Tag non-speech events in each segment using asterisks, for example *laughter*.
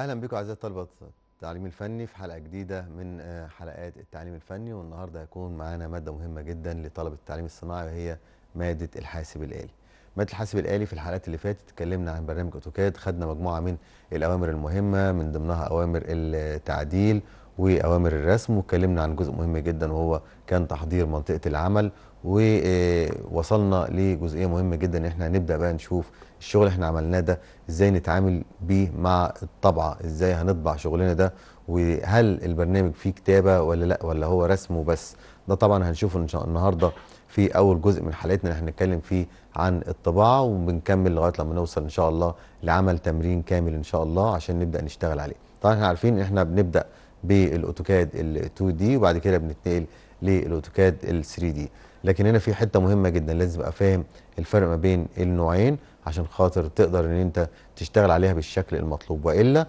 اهلا بكم اعزائي الطلبه التعليم الفني في حلقه جديده من آه، حلقات التعليم الفني والنهارده هيكون معانا ماده مهمه جدا لطلبه التعليم الصناعي وهي ماده الحاسب الالي. ماده الحاسب الالي في الحلقات اللي فاتت اتكلمنا عن برنامج اوتوكاد خدنا مجموعه من الاوامر المهمه من ضمنها اوامر التعديل واوامر الرسم واتكلمنا عن جزء مهم جدا وهو كان تحضير منطقه العمل ووصلنا آه، لجزئيه مهمه جدا ان احنا هنبدا بقى نشوف الشغل احنا عملناه ده ازاي نتعامل بيه مع الطبعه ازاي هنطبع شغلنا ده وهل البرنامج فيه كتابه ولا لا ولا هو رسم وبس ده طبعا هنشوفه النهارده في اول جزء من حلقتنا اللي هنتكلم فيه عن الطباعه وبنكمل لغايه لما نوصل ان شاء الله لعمل تمرين كامل ان شاء الله عشان نبدا نشتغل عليه طبعا احنا عارفين ان احنا بنبدا بالاوتوكاد ال 2 دي وبعد كده بنتنقل للاوتوكاد ال 3 دي لكن هنا في حته مهمه جدا لازم ابقى فاهم الفرق ما بين النوعين عشان خاطر تقدر ان انت تشتغل عليها بالشكل المطلوب والا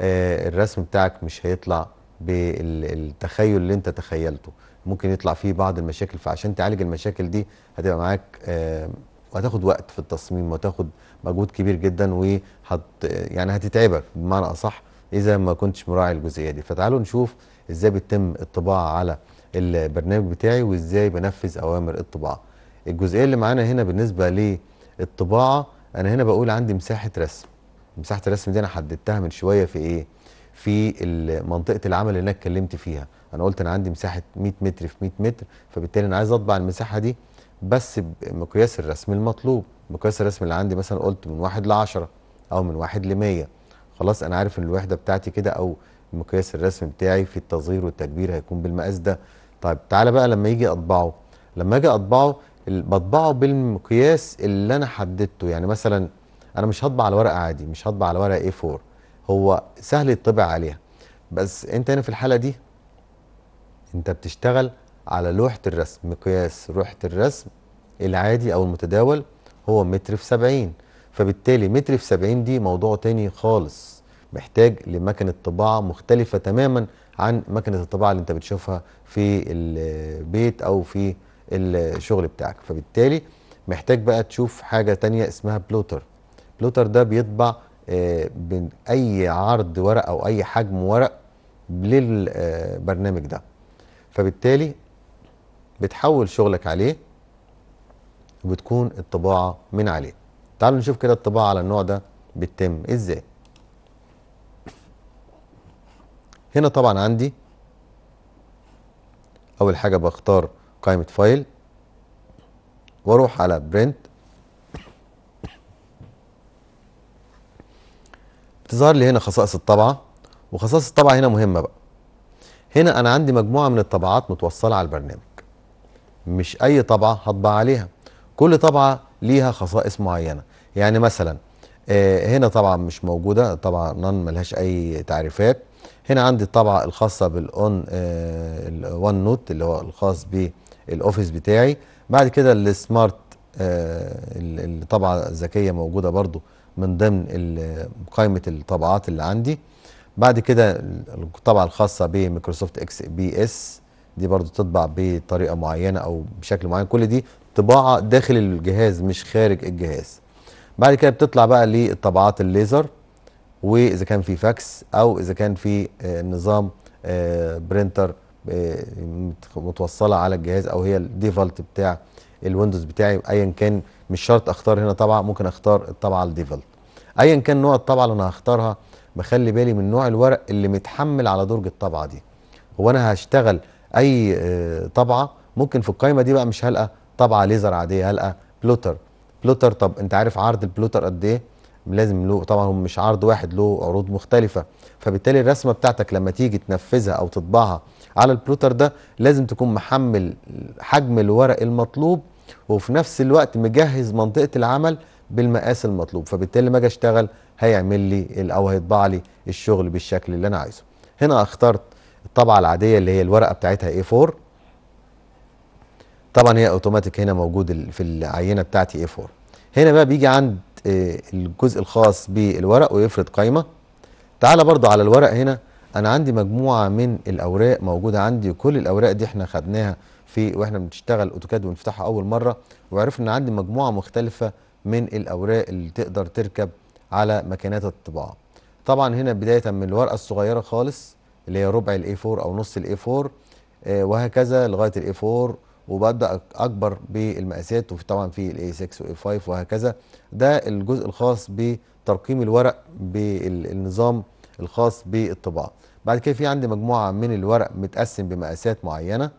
آه الرسم بتاعك مش هيطلع بالتخيل اللي انت تخيلته ممكن يطلع فيه بعض المشاكل فعشان تعالج المشاكل دي هتبقى معاك آه وهتاخد وقت في التصميم وتاخد مجهود كبير جدا وهت يعني هتتعبك بمعنى اصح اذا ما كنتش مراعي الجزئيه دي فتعالوا نشوف ازاي بتتم الطباعه على البرنامج بتاعي وازاي بنفذ اوامر الطباعه الجزئيه اللي معانا هنا بالنسبه للطباعه انا هنا بقول عندي مساحه رسم مساحه الرسم دي انا حددتها من شويه في ايه في منطقه العمل اللي انا اتكلمت فيها انا قلت انا عندي مساحه 100 متر في 100 متر فبالتالي انا عايز اطبع المساحه دي بس بمقياس الرسم المطلوب مقياس الرسم اللي عندي مثلا قلت من 1 ل 10 او من 1 ل 100 خلاص انا عارف ان الوحده بتاعتي كده او مقياس الرسم بتاعي في التصغير والتكبير هيكون بالمقاس ده طيب تعالى بقى لما يجي اطبعه لما اجي اطبعه بطبعه بالمقياس اللي انا حددته يعني مثلا انا مش هطبع على ورقه عادي مش هطبع على ورقه A4 هو سهل يطبع عليها بس انت هنا في الحاله دي انت بتشتغل على لوحه الرسم مقياس لوحه الرسم العادي او المتداول هو متر في 70 فبالتالي متر في 70 دي موضوع تاني خالص محتاج لمكنة طباعة مختلفة تماما عن مكنة الطباعة اللي انت بتشوفها في البيت او في الشغل بتاعك فبالتالي محتاج بقى تشوف حاجة تانية اسمها بلوتر بلوتر ده بيطبع آه، بأي عرض ورق او اي حجم ورق للبرنامج آه، ده فبالتالي بتحول شغلك عليه وبتكون الطباعة من عليه تعالوا نشوف كده الطباعة على النوع ده بتتم ازاي هنا طبعا عندي اول حاجة بختار قائمة فايل واروح على برنت بتظهر لي هنا خصائص الطبعة وخصائص الطبعة هنا مهمة بقى هنا انا عندي مجموعة من الطبعات متوصلة على البرنامج مش اي طبعة هطبع عليها كل طبعة ليها خصائص معينه يعني مثلا آه، هنا طبعا مش موجوده طبعا نان ملهاش اي تعريفات هنا عندي الطبعه الخاصه بالاون آه، الون نوت اللي هو الخاص بالاوفيس بتاعي بعد كده السمارت آه، الطبعه الذكيه موجوده برضو من ضمن قائمه الطبعات اللي عندي بعد كده الطبعه الخاصه بميكروسوفت اكس بي اس دي برضو تطبع بطريقه معينه او بشكل معين كل دي طباعه داخل الجهاز مش خارج الجهاز بعد كده بتطلع بقى للطبعات الليزر واذا كان في فاكس او اذا كان في آه، نظام آه، برينتر آه، متوصله على الجهاز او هي الديفولت بتاع الويندوز بتاعي ايا كان مش شرط اختار هنا طبعه ممكن اختار الطبعه الديفولت ايا كان نوع الطبعه اللي انا هختارها بخلي بالي من نوع الورق اللي متحمل على درج الطبعه دي هو انا هشتغل اي طبعه ممكن في القائمه دي بقى مش هلقى طبعه ليزر عاديه هلقى بلوتر بلوتر طب انت عارف عرض البلوتر قد ايه لازم له طبعا مش عرض واحد له عروض مختلفه فبالتالي الرسمه بتاعتك لما تيجي تنفذها او تطبعها على البلوتر ده لازم تكون محمل حجم الورق المطلوب وفي نفس الوقت مجهز منطقه العمل بالمقاس المطلوب فبالتالي لما اجي اشتغل هيعمل لي او هيطبع لي الشغل بالشكل اللي انا عايزه هنا اخترت الطبعه العاديه اللي هي الورقه بتاعتها A4 طبعا هي اوتوماتيك هنا موجود في العينه بتاعتي a 4 هنا بقى بيجي عند آه، الجزء الخاص بالورق ويفرض قايمه تعالى برضو على الورق هنا انا عندي مجموعه من الاوراق موجوده عندي وكل الاوراق دي احنا خدناها في واحنا بنشتغل اوتوكاد ونفتحها اول مره وعرفنا ان عندي مجموعه مختلفه من الاوراق اللي تقدر تركب على ماكينات الطباعه طبعا هنا بدايه من الورقه الصغيره خالص اللي هي ربع الاي 4 او نص الاي آه، 4 وهكذا لغايه الاي 4 وببدأ اكبر بالمقاسات وفي طبعا في الاي 6 واي 5 وهكذا ده الجزء الخاص بترقيم الورق بالنظام الخاص بالطباعه بعد كده في عندي مجموعه من الورق متقسم بمقاسات معينه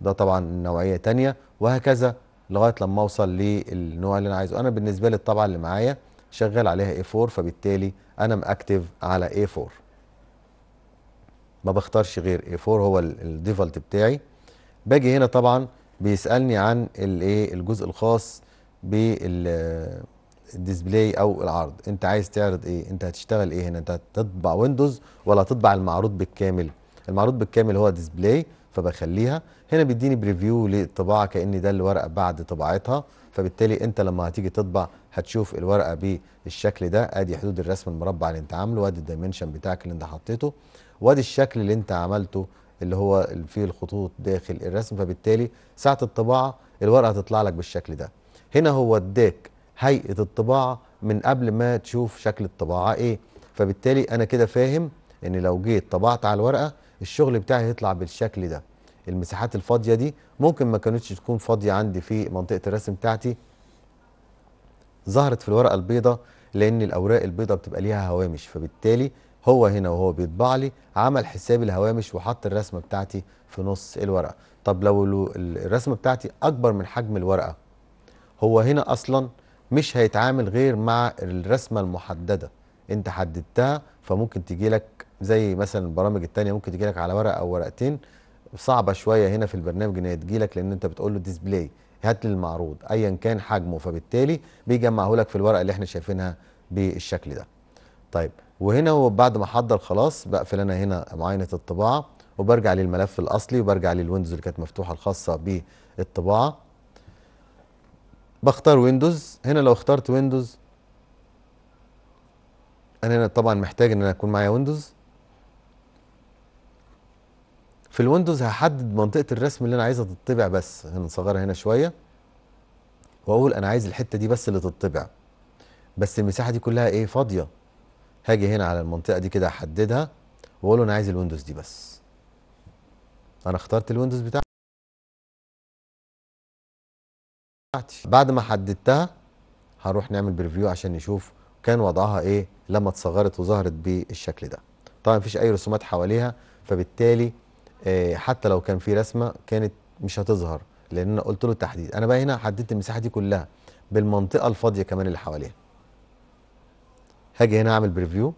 ده طبعا نوعيه ثانيه وهكذا لغايه لما اوصل للنوع اللي انا عايزه انا بالنسبه لي الطبعه اللي معايا شغال عليها A4 فبالتالي انا مأكتف على A4 ما بختارش غير A4 هو الديفولت بتاعي باجي هنا طبعا بيسالني عن الايه الجزء الخاص بالديسبلاي او العرض انت عايز تعرض ايه انت هتشتغل ايه هنا انت هتطبع ويندوز ولا هتطبع المعروض بالكامل المعروض بالكامل هو ديسبلاي فبخليها هنا بيديني بريفيو للطباعه كان ده الورقه بعد طباعتها فبالتالي انت لما هتيجي تطبع هتشوف الورقه بالشكل ده ادي حدود الرسم المربع اللي انت عامله وادي الدايمنشن بتاعك اللي انت حطيته وادي الشكل اللي انت عملته اللي هو فيه الخطوط داخل الرسم فبالتالي ساعه الطباعه الورقه هتطلع لك بالشكل ده هنا هو اداك هيئه الطباعه من قبل ما تشوف شكل الطباعه ايه فبالتالي انا كده فاهم ان لو جيت طبعت على الورقه الشغل بتاعي هيطلع بالشكل ده المساحات الفاضيه دي ممكن ما كانتش تكون فاضيه عندي في منطقه الرسم بتاعتي ظهرت في الورقه البيضاء لان الاوراق البيضاء بتبقى ليها هوامش فبالتالي هو هنا وهو بيطبع لي عمل حساب الهوامش وحط الرسمه بتاعتي في نص الورقه طب لو الرسمه بتاعتي اكبر من حجم الورقه هو هنا اصلا مش هيتعامل غير مع الرسمه المحدده انت حددتها فممكن تجي لك زي مثلا البرامج الثانيه ممكن تجي لك على ورقه او ورقتين صعبه شويه هنا في البرنامج ان هي تجي لك لان انت بتقول له ديسبلاي هات لي المعروض ايا كان حجمه فبالتالي بيجمعه لك في الورقه اللي احنا شايفينها بالشكل ده طيب وهنا هو بعد ما حضر خلاص بقفل انا هنا معاينه الطباعه وبرجع للملف الاصلي وبرجع للويندوز اللي كانت مفتوحه الخاصه بالطباعه بختار ويندوز هنا لو اخترت ويندوز انا هنا طبعا محتاج ان انا اكون معايا ويندوز في الويندوز هحدد منطقه الرسم اللي انا عايزها تطبع بس هنا نصغرها هنا شويه واقول انا عايز الحته دي بس اللي تطبع بس المساحه دي كلها ايه فاضيه هاجي هنا على المنطقه دي كده احددها واقول له انا عايز الويندوز دي بس انا اخترت الويندوز بتاعتي بعد ما حددتها هروح نعمل بريفيو عشان نشوف كان وضعها ايه لما اتصغرت وظهرت بالشكل ده طبعا مفيش اي رسومات حواليها فبالتالي آه، حتى لو كان في رسمه كانت مش هتظهر لان انا قلت له تحديد انا بقى هنا حددت المساحه دي كلها بالمنطقه الفاضيه كمان اللي حواليها هاجي هنا اعمل بريفيو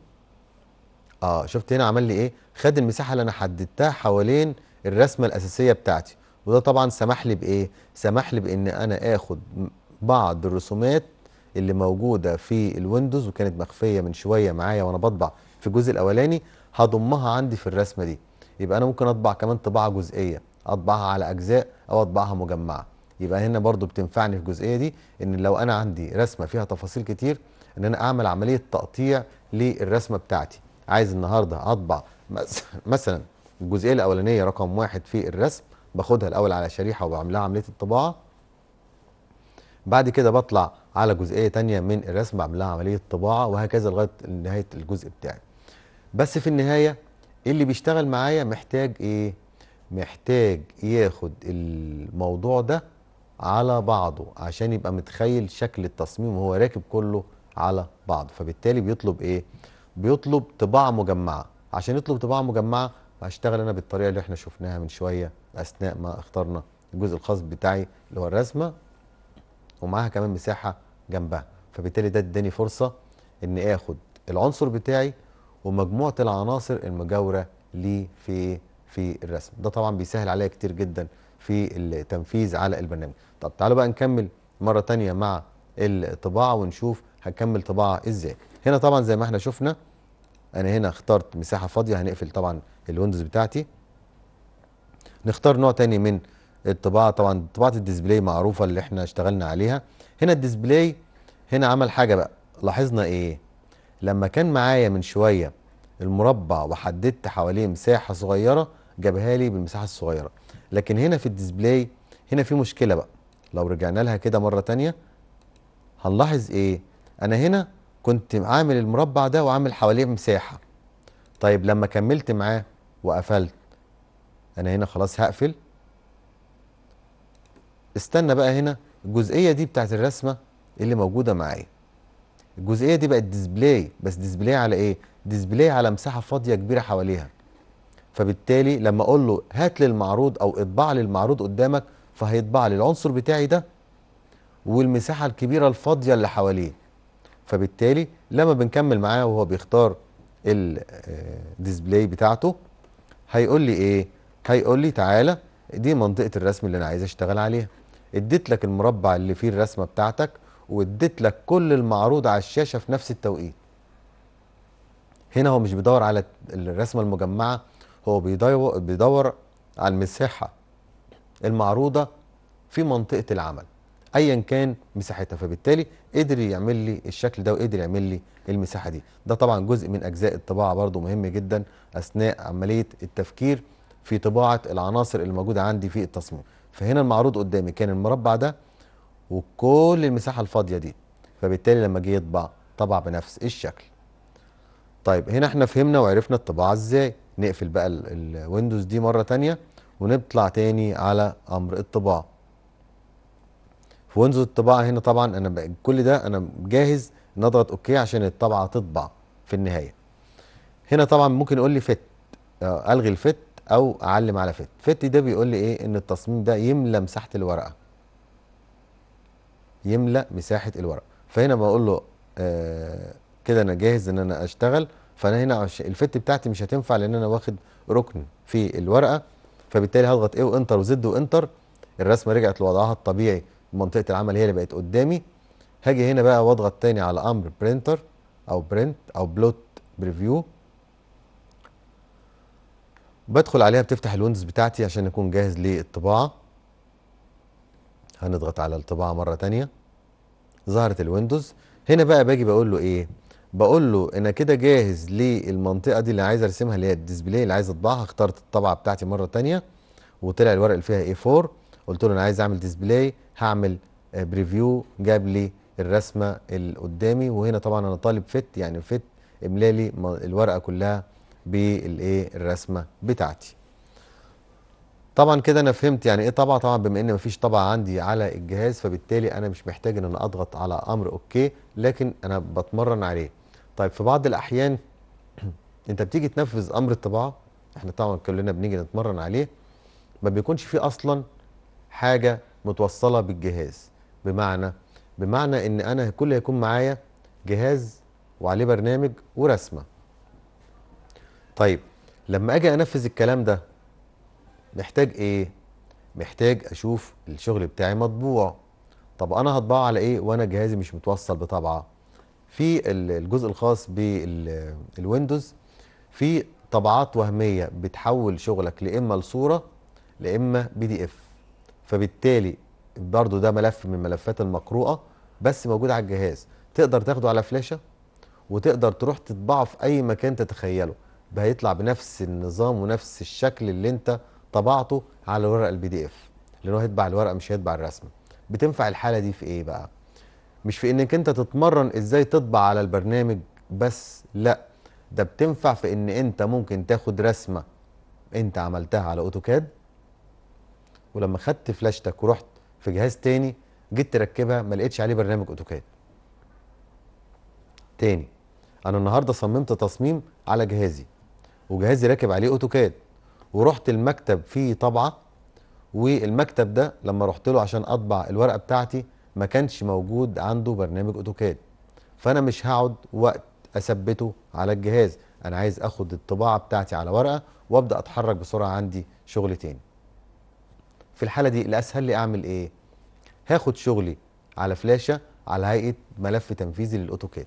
اه شفت هنا عمل لي ايه خد المساحه اللي انا حددتها حوالين الرسمه الاساسيه بتاعتي وده طبعا سمح لي بايه سمح لي بان انا اخد بعض الرسومات اللي موجوده في الويندوز وكانت مخفيه من شويه معايا وانا بطبع في الجزء الاولاني هضمها عندي في الرسمه دي يبقى انا ممكن اطبع كمان طباعه جزئيه اطبعها على اجزاء او اطبعها مجمعه يبقى هنا برضو بتنفعني في الجزئيه دي ان لو انا عندي رسمه فيها تفاصيل كتير ان انا اعمل عمليه تقطيع للرسمه بتاعتي عايز النهارده اطبع مثلا الجزئيه الاولانيه رقم واحد في الرسم باخدها الاول على شريحه وبعملها عمليه الطباعه بعد كده بطلع على جزئيه تانية من الرسم بعمل لها عمليه طباعه وهكذا لغايه نهايه الجزء بتاعي بس في النهايه اللي بيشتغل معايا محتاج ايه محتاج ياخد الموضوع ده على بعضه عشان يبقى متخيل شكل التصميم وهو راكب كله على بعض فبالتالي بيطلب ايه بيطلب طباعه مجمعه عشان يطلب طباعه مجمعه هشتغل انا بالطريقه اللي احنا شفناها من شويه اثناء ما اخترنا الجزء الخاص بتاعي اللي هو الرسمه ومعاها كمان مساحه جنبها فبالتالي ده اداني فرصه ان اخد العنصر بتاعي ومجموعه العناصر المجاوره ليه في في الرسم ده طبعا بيسهل عليا كتير جدا في التنفيذ على البرنامج طب تعالوا بقى نكمل مره تانية مع الطباعه ونشوف هنكمل طباعه ازاي هنا طبعا زي ما احنا شفنا انا هنا اخترت مساحه فاضيه هنقفل طبعا الويندوز بتاعتي نختار نوع تاني من الطباعه طبعا طباعه الديسبلاي معروفه اللي احنا اشتغلنا عليها هنا الديسبلاي هنا عمل حاجه بقى لاحظنا ايه لما كان معايا من شويه المربع وحددت حواليه مساحه صغيره جابها لي بالمساحه الصغيره لكن هنا في الديسبلاي هنا في مشكله بقى لو رجعنا لها كده مره تانية هنلاحظ ايه انا هنا كنت عامل المربع ده وعامل حواليه مساحه طيب لما كملت معاه وقفلت انا هنا خلاص هقفل استنى بقى هنا الجزئيه دي بتاعت الرسمه اللي موجوده معايا الجزئيه دي بقت ديسبلاي بس ديسبلاي على ايه ديسبلاي على مساحه فاضيه كبيره حواليها فبالتالي لما اقول له هات لي المعروض او اطبع لي المعروض قدامك فهيطبع لي العنصر بتاعي ده والمساحه الكبيره الفاضيه اللي حواليه فبالتالي لما بنكمل معاه وهو بيختار الديسبلاي آه، بتاعته هيقول لي ايه هيقول لي تعالى دي منطقه الرسم اللي انا عايز اشتغل عليها اديت لك المربع اللي فيه الرسمه بتاعتك واديت لك كل المعروض على الشاشه في نفس التوقيت هنا هو مش بيدور على الرسمه المجمعه هو بيدور على المساحه المعروضه في منطقه العمل ايا كان مساحتها فبالتالي قدر يعمل لي الشكل ده وقدر يعمل لي المساحه دي ده طبعا جزء من اجزاء الطباعه برده مهم جدا اثناء عمليه التفكير في طباعه العناصر اللي موجوده عندي في التصميم فهنا المعروض قدامي كان المربع ده وكل المساحه الفاضيه دي فبالتالي لما جه يطبع طبع بنفس الشكل طيب هنا احنا فهمنا وعرفنا الطباعه ازاي نقفل بقى الويندوز دي مره ثانيه ونطلع تاني على امر الطباعه فويندوز الطباعه هنا طبعا انا كل ده انا جاهز ان اضغط اوكي عشان الطبعه تطبع في النهايه هنا طبعا ممكن يقول لي فت آه، الغي الفت او اعلم على فت فت ده بيقول لي ايه ان التصميم ده يملى مساحه الورقه يملى مساحه الورقه فهنا بقول له آه كده انا جاهز ان انا اشتغل فانا هنا الفت بتاعتي مش هتنفع لان انا واخد ركن في الورقه فبالتالي هضغط ايه وانتر وزد وانتر الرسمه رجعت لوضعها الطبيعي منطقه العمل هي اللي بقت قدامي هاجي هنا بقى واضغط تاني على امر برينتر او برنت او بلوت بريفيو بدخل عليها بتفتح الويندوز بتاعتي عشان اكون جاهز للطباعه هنضغط على الطباعه مره تانية ظهرت الويندوز هنا بقى باجي بقول له ايه بقول له انا كده جاهز للمنطقه دي اللي عايز ارسمها اللي هي الديسبلاي اللي عايز اطبعها اخترت الطبعه بتاعتي مره تانية وطلع الورق اللي فيها A4 قلت له انا عايز اعمل ديسبلاي هعمل بريفيو آه، جاب لي الرسمه اللي قدامي وهنا طبعا انا طالب فت يعني فت املالي الورقه كلها بالايه الرسمه بتاعتي طبعا كده انا فهمت يعني ايه طبعه طبعا بما ان مفيش طبعه عندي على الجهاز فبالتالي انا مش محتاج ان انا اضغط على امر اوكي لكن انا بتمرن عليه طيب في بعض الاحيان *clears throat* انت بتيجي تنفذ امر الطباعه احنا طبعا كلنا بنيجي نتمرن عليه ما بيكونش فيه اصلا حاجة متوصلة بالجهاز بمعنى بمعنى ان انا كل هيكون معايا جهاز وعليه برنامج ورسمة طيب لما اجي انفذ الكلام ده محتاج ايه محتاج اشوف الشغل بتاعي مطبوع طب انا هطبعه على ايه وانا جهازي مش متوصل بطبعه في الجزء الخاص بالويندوز في طبعات وهميه بتحول شغلك لا اما لصوره لا اما بي دي اف فبالتالي برضو ده ملف من الملفات المقروءه بس موجود على الجهاز تقدر تاخده على فلاشه وتقدر تروح تطبعه في اي مكان تتخيله هيطلع بنفس النظام ونفس الشكل اللي انت طبعته على ورقه البي دي اف لأنه هو هيطبع الورقه مش هيطبع الرسمه بتنفع الحاله دي في ايه بقى مش في انك انت تتمرن ازاي تطبع على البرنامج بس لا ده بتنفع في ان انت ممكن تاخد رسمه انت عملتها على اوتوكاد ولما خدت فلاشتك ورحت في جهاز تاني جيت تركبها ما لقيتش عليه برنامج اوتوكاد تاني انا النهارده صممت تصميم على جهازي وجهازي راكب عليه اوتوكاد ورحت المكتب فيه طبعه والمكتب ده لما رحت له عشان اطبع الورقه بتاعتي ما كانش موجود عنده برنامج اوتوكاد فانا مش هقعد وقت اثبته على الجهاز انا عايز اخد الطباعه بتاعتي على ورقه وابدا اتحرك بسرعه عندي شغل تاني في الحاله دي الاسهل لي اعمل ايه هاخد شغلي على فلاشه على هيئه ملف تنفيذي للاوتوكاد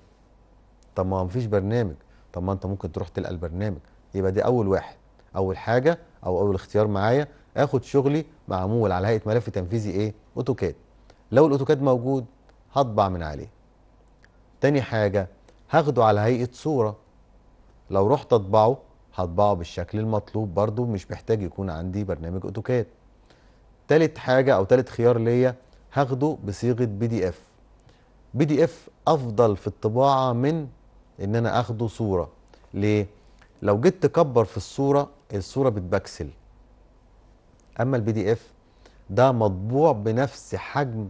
طب ما مفيش برنامج طب ما انت ممكن تروح تلقى البرنامج يبقى دي اول واحد اول حاجه او اول اختيار معايا اخد شغلي معمول على هيئه ملف تنفيذي ايه اوتوكاد لو الاوتوكاد موجود هطبع من عليه تاني حاجه هاخده على هيئه صوره لو رحت اطبعه هطبعه بالشكل المطلوب برضو مش محتاج يكون عندي برنامج اوتوكاد تالت حاجه او تالت خيار ليا هاخده بصيغه بي دي اف بي دي اف افضل في الطباعه من ان انا اخده صوره ليه لو جيت تكبر في الصوره الصوره بتبكسل اما البي دي اف ده مطبوع بنفس حجم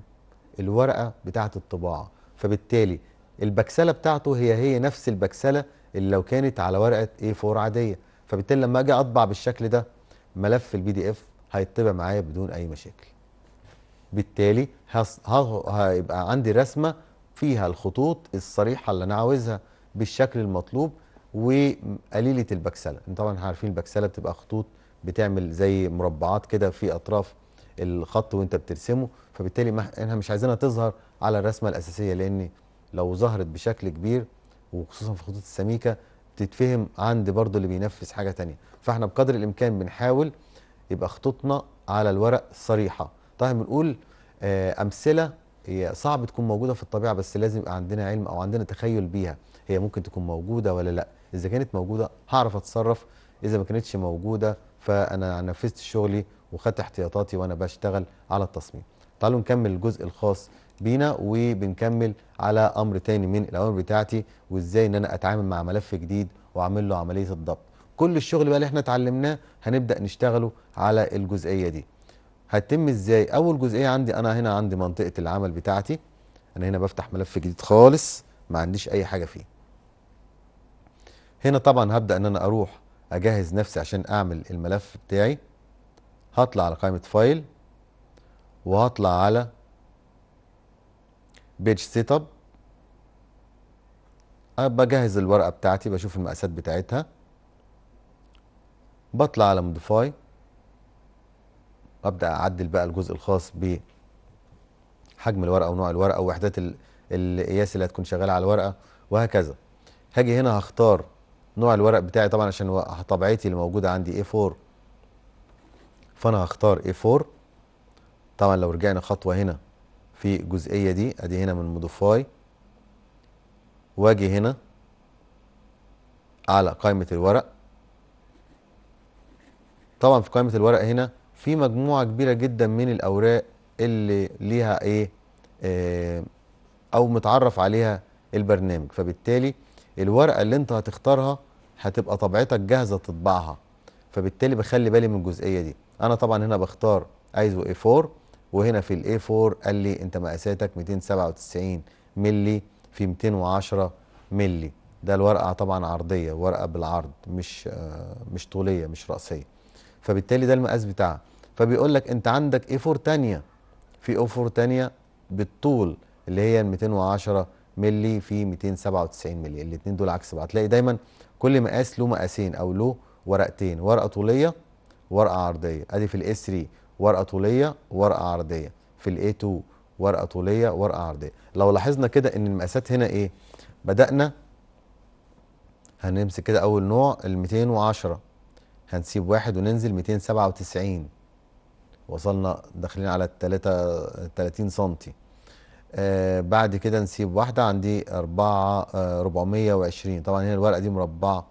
الورقه بتاعه الطباعه فبالتالي البكسله بتاعته هي هي نفس البكسله اللي لو كانت على ورقه A4 عاديه فبالتالي لما اجي اطبع بالشكل ده ملف البي دي اف هيتطبع معايا بدون اي مشاكل بالتالي هيبقى عندي رسمه فيها الخطوط الصريحه اللي انا عاوزها بالشكل المطلوب وقليله البكسله طبعا عارفين البكسله بتبقى خطوط بتعمل زي مربعات كده في اطراف الخط وانت بترسمه فبالتالي احنا مش عايزينها تظهر على الرسمه الاساسيه لان لو ظهرت بشكل كبير وخصوصا في خطوط السميكه بتتفهم عند برضو اللي بينفذ حاجه تانية فاحنا بقدر الامكان بنحاول يبقى خطوطنا على الورق صريحه طبعا بنقول آه، امثله هي صعب تكون موجوده في الطبيعه بس لازم يبقى عندنا علم او عندنا تخيل بيها هي ممكن تكون موجوده ولا لا اذا كانت موجوده هعرف اتصرف اذا ما كانتش موجوده فانا نفذت شغلي وخدت احتياطاتي وانا بشتغل على التصميم تعالوا نكمل الجزء الخاص بينا وبنكمل على امر تاني من الاوامر بتاعتي وازاي ان انا اتعامل مع ملف جديد واعمل له عمليه الضبط كل الشغل بقى اللي احنا اتعلمناه هنبدا نشتغله على الجزئيه دي هتتم ازاي اول جزئيه عندي انا هنا عندي منطقه العمل بتاعتي انا هنا بفتح ملف جديد خالص ما عنديش اي حاجه فيه هنا طبعا هبدا ان انا اروح اجهز نفسي عشان اعمل الملف بتاعي هطلع على قائمه فايل وهطلع على بيج سيت اب بجهز الورقه بتاعتي بشوف المقاسات بتاعتها بطلع على موديفاي ابدا اعدل بقى الجزء الخاص بحجم الورقه ونوع الورقه ووحدات القياس اللي هتكون شغاله على الورقه وهكذا هاجي هنا هختار نوع الورق بتاعي طبعا عشان طبيعتي اللي موجوده عندي A4 فانا هختار A4 طبعا لو رجعنا خطوه هنا في الجزئيه دي ادي هنا من موديفاي واجي هنا على قائمه الورق طبعا في قائمه الورق هنا في مجموعه كبيره جدا من الاوراق اللي ليها ايه آه او متعرف عليها البرنامج فبالتالي الورقه اللي انت هتختارها هتبقى طبعتك جاهزه تطبعها فبالتالي بخلي بالي من الجزئيه دي انا طبعا هنا بختار ايزو اي 4 وهنا في الاي 4 قال لي انت مقاساتك 297 ملي في 210 ملي ده الورقه طبعا عرضيه ورقه بالعرض مش آه مش طوليه مش راسيه فبالتالي ده المقاس بتاعها فبيقول لك انت عندك اي 4 تانية في او 4 تانية بالطول اللي هي 210 مللي في 297 مللي الاثنين دول عكس بعض تلاقي دايما كل مقاس له مقاسين او له ورقتين ورقه طوليه ورقه عرضيه ادي في الاي 3 ورقه طوليه ورقه عرضيه في الاي 2 ورقه طوليه ورقه عرضيه لو لاحظنا كده ان المقاسات هنا ايه بدانا هنمسك كده اول نوع ال 210 هنسيب واحد وننزل 297 وصلنا داخلين على 30 سم آه بعد كده نسيب واحده عندي 4 آه 420 طبعا هنا الورقه دي مربعه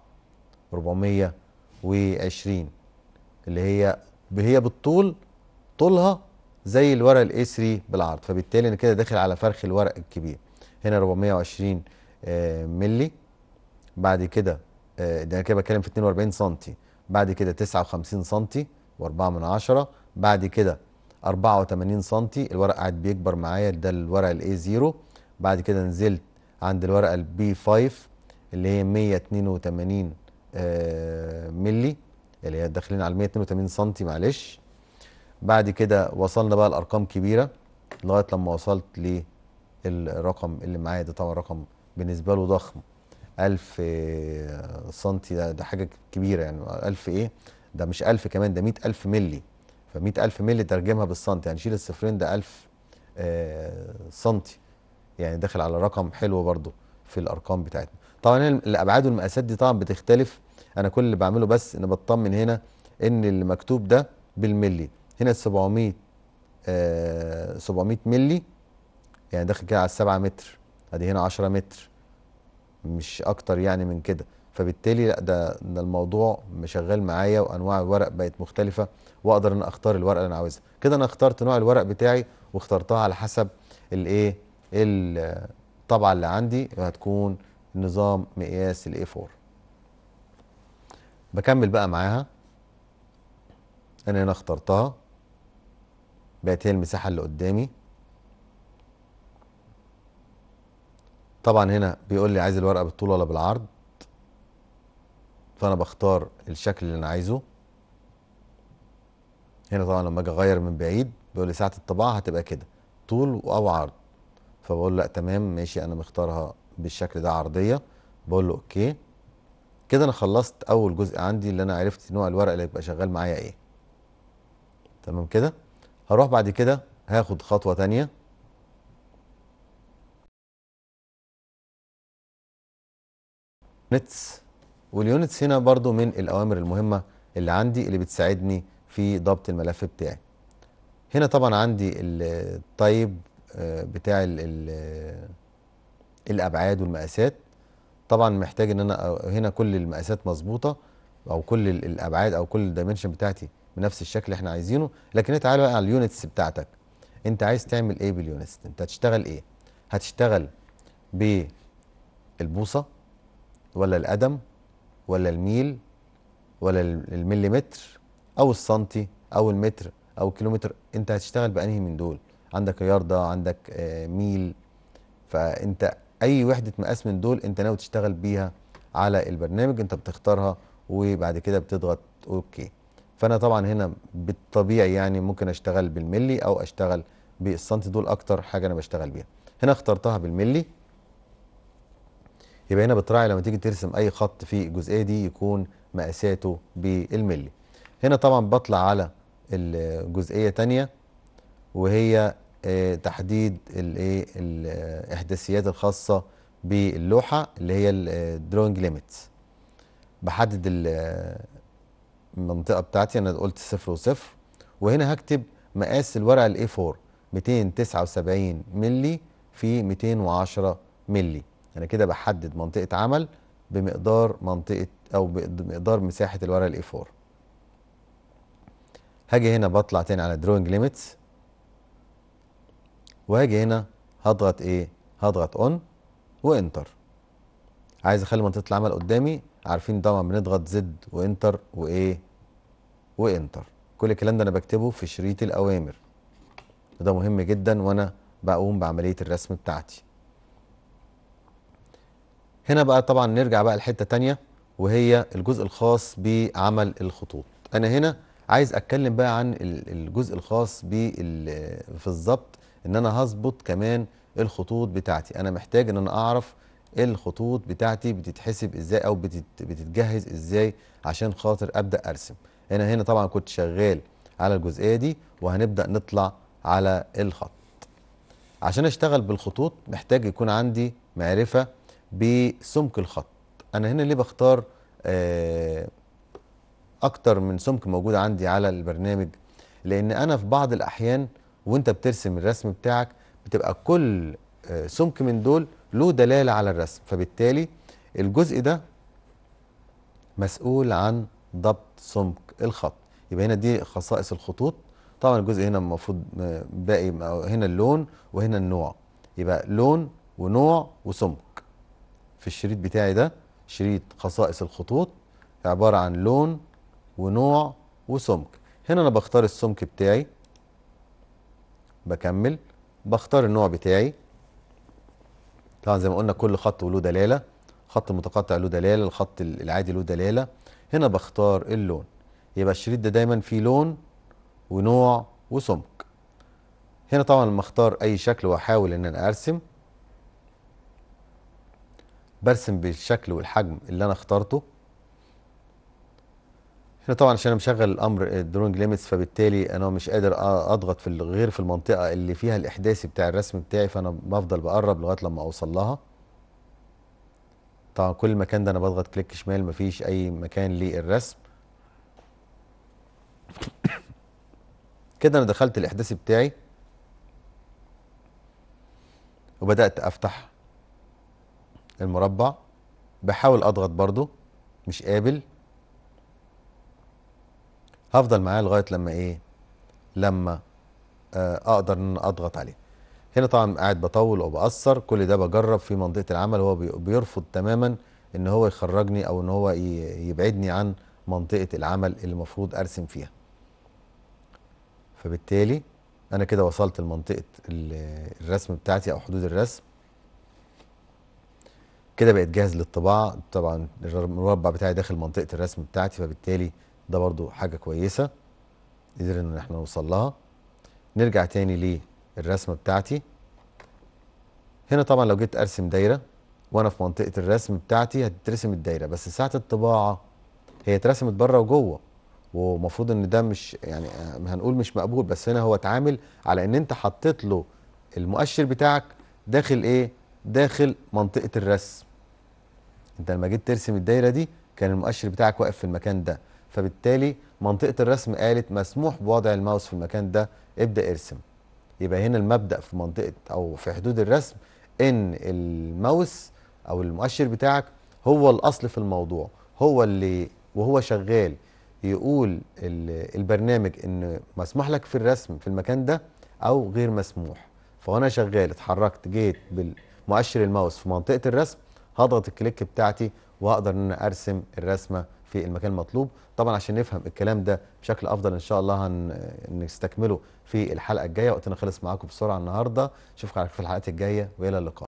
420 اللي هي هي بالطول طولها زي الورق الاي 3 بالعرض فبالتالي انا كده داخل على فرخ الورق الكبير هنا 420 آه ملي بعد كده آه، ده انا كده بتكلم في 42 سنتي بعد كده 59 سم و4 من عشرة بعد كده 84 سم الورق قاعد بيكبر معايا ده الورق الاي 0 بعد كده نزلت عند الورقه البي 5 اللي هي 182 آه، ملي اللي هي داخلين على 182 سم معلش بعد كده وصلنا بقى لارقام كبيره لغايه لما وصلت للرقم اللي معايا ده طبعا رقم بالنسبه له ضخم 1000 سنتي ده, ده حاجه كبيره يعني 1000 ايه ده مش 1000 كمان ده 100000 مللي ف 100000 مللي ترجمها بالسنتي يعني شيل الصفرين ده 1000 آه، سنتي يعني داخل على رقم حلو برضو في الارقام بتاعتنا طبعا الابعاد والمقاسات دي طبعا بتختلف انا كل اللي بعمله بس ان بطمن هنا ان اللي مكتوب ده بالملي هنا 700 آه 700 ملي يعني داخل كده على 7 متر ادي هنا 10 متر مش اكتر يعني من كده فبالتالي لا ده ده الموضوع مشغل معايا وانواع الورق بقت مختلفه واقدر ان اختار الورقه اللي انا عاوزها كده انا اخترت نوع الورق بتاعي واخترتها على حسب الايه الطبعه اللي عندي هتكون نظام مقياس الاي 4 بكمل بقى معاها انا هنا اخترتها بقت هي المساحه اللي قدامي طبعا هنا بيقول لي عايز الورقه بالطول ولا بالعرض فانا بختار الشكل اللي انا عايزه هنا طبعا لما اجي اغير من بعيد بيقول لي ساعه الطباعه هتبقى كده طول او عرض فبقول لا تمام ماشي انا مختارها بالشكل ده عرضيه بقول له اوكي كده انا خلصت اول جزء عندي اللي انا عرفت نوع الورق اللي هيبقى شغال معايا ايه تمام كده هروح بعد كده هاخد خطوه ثانيه يونتس واليونتس هنا برضو من الأوامر المهمة اللي عندي اللي بتساعدني في ضبط الملف بتاعي هنا طبعا عندي الطيب آه، بتاع الأبعاد والمقاسات طبعا محتاج ان انا هنا كل المقاسات مظبوطه او كل الابعاد او كل الدايمنشن بتاعتي بنفس الشكل اللي احنا عايزينه لكن تعالى بقى على اليونتس بتاعتك انت عايز تعمل ايه باليونتس انت هتشتغل ايه هتشتغل بالبوصه ولا القدم ولا الميل ولا المليمتر او السنتي او المتر او الكيلومتر انت هتشتغل بانهي من دول عندك ياردة عندك آه، ميل فانت اي وحده مقاس من دول انت ناوي تشتغل بيها على البرنامج انت بتختارها وبعد كده بتضغط اوكي فانا طبعا هنا بالطبيعي يعني ممكن اشتغل بالملي او اشتغل بالسنتي دول اكتر حاجه انا بشتغل بيها هنا اخترتها بالملي يبقى هنا بتراعي لما تيجي ترسم اي خط في الجزئيه دي يكون مقاساته بالملي هنا طبعا بطلع على الجزئيه تانية وهي آه، تحديد الايه الاحداثيات آه، الخاصه باللوحه اللي هي الدروينج ليميتس آه، بحدد المنطقه بتاعتي انا قلت صفر وصفر وهنا هكتب مقاس الورقه الاي 4 279 مللي في 210 مللي انا كده بحدد منطقه عمل بمقدار منطقه او بمقدار مساحه الورقه الاي 4 هاجي هنا بطلع تاني على دروينج ليميتس وهاجي هنا هضغط ايه هضغط اون وانتر عايز اخلي منطقه العمل قدامي عارفين طبعا بنضغط زد وانتر وايه وانتر كل الكلام ده انا بكتبه في شريط الاوامر وده مهم جدا وانا بقوم بعمليه الرسم بتاعتي هنا بقى طبعا نرجع بقى لحته تانية وهي الجزء الخاص بعمل الخطوط انا هنا عايز اتكلم بقى عن الجزء الخاص في الظبط ان انا هظبط كمان الخطوط بتاعتي انا محتاج ان انا اعرف الخطوط بتاعتي بتتحسب ازاي او بتتجهز ازاي عشان خاطر ابدا ارسم انا هنا طبعا كنت شغال على الجزئيه دي وهنبدا نطلع على الخط عشان اشتغل بالخطوط محتاج يكون عندي معرفه بسمك الخط انا هنا ليه بختار آه، اكتر من سمك موجود عندي على البرنامج لان انا في بعض الاحيان وانت بترسم الرسم بتاعك بتبقى كل آه، سمك من دول له دلاله على الرسم فبالتالي الجزء ده مسؤول عن ضبط سمك الخط يبقى هنا دي خصائص الخطوط طبعا الجزء هنا المفروض آه، باقي هنا اللون وهنا النوع يبقى لون ونوع وسمك في الشريط بتاعي ده شريط خصائص الخطوط عبارة عن لون ونوع وسمك هنا أنا بختار السمك بتاعي بكمل بختار النوع بتاعي طبعا زي ما قلنا كل خط وله دلالة خط المتقطع له دلالة الخط العادي له دلالة هنا بختار اللون يبقى الشريط ده دايما فيه لون ونوع وسمك هنا طبعا لما اختار اي شكل واحاول ان انا ارسم برسم بالشكل والحجم اللي انا اخترته هنا طبعا عشان انا مشغل الامر الدرونج ليميتس فبالتالي انا مش قادر اضغط في غير في المنطقه اللي فيها الاحداثي بتاع الرسم بتاعي فانا بفضل بقرب لغايه لما اوصل لها طبعا كل المكان ده انا بضغط كليك شمال مفيش اي مكان للرسم كده انا دخلت الاحداثي بتاعي وبدات افتح المربع بحاول اضغط برضو مش قابل هفضل معاه لغايه لما ايه لما آه اقدر ان اضغط عليه هنا طبعا قاعد بطول وبأثر كل ده بجرب في منطقه العمل هو بيرفض تماما ان هو يخرجني او ان هو يبعدني عن منطقه العمل اللي المفروض ارسم فيها فبالتالي انا كده وصلت لمنطقه الرسم بتاعتي او حدود الرسم كده بقت جاهز للطباعه طبعا المربع بتاعي داخل منطقه الرسم بتاعتي فبالتالي ده برضو حاجه كويسه قدرنا ان احنا نوصل لها نرجع تاني للرسمه بتاعتي هنا طبعا لو جيت ارسم دايره وانا في منطقه الرسم بتاعتي هتترسم الدايره بس ساعه الطباعه هي اترسمت بره وجوه ومفروض ان ده مش يعني آه، هنقول مش مقبول بس هنا هو اتعامل على ان انت حطيت له المؤشر بتاعك داخل ايه داخل منطقه الرسم انت لما جيت ترسم الدايره دي كان المؤشر بتاعك واقف في المكان ده فبالتالي منطقه الرسم قالت مسموح بوضع الماوس في المكان ده ابدا ارسم يبقى هنا المبدا في منطقه او في حدود الرسم ان الماوس او المؤشر بتاعك هو الاصل في الموضوع هو اللي وهو شغال يقول البرنامج ان مسموح لك في الرسم في المكان ده او غير مسموح فانا شغال اتحركت جيت بمؤشر الماوس في منطقه الرسم هضغط الكليك بتاعتي وهقدر ان انا ارسم الرسمه في المكان المطلوب طبعا عشان نفهم الكلام ده بشكل افضل ان شاء الله هنستكمله في الحلقه الجايه وقتنا خلص معاكم بسرعه النهارده اشوفكم في الحلقات الجايه والى اللقاء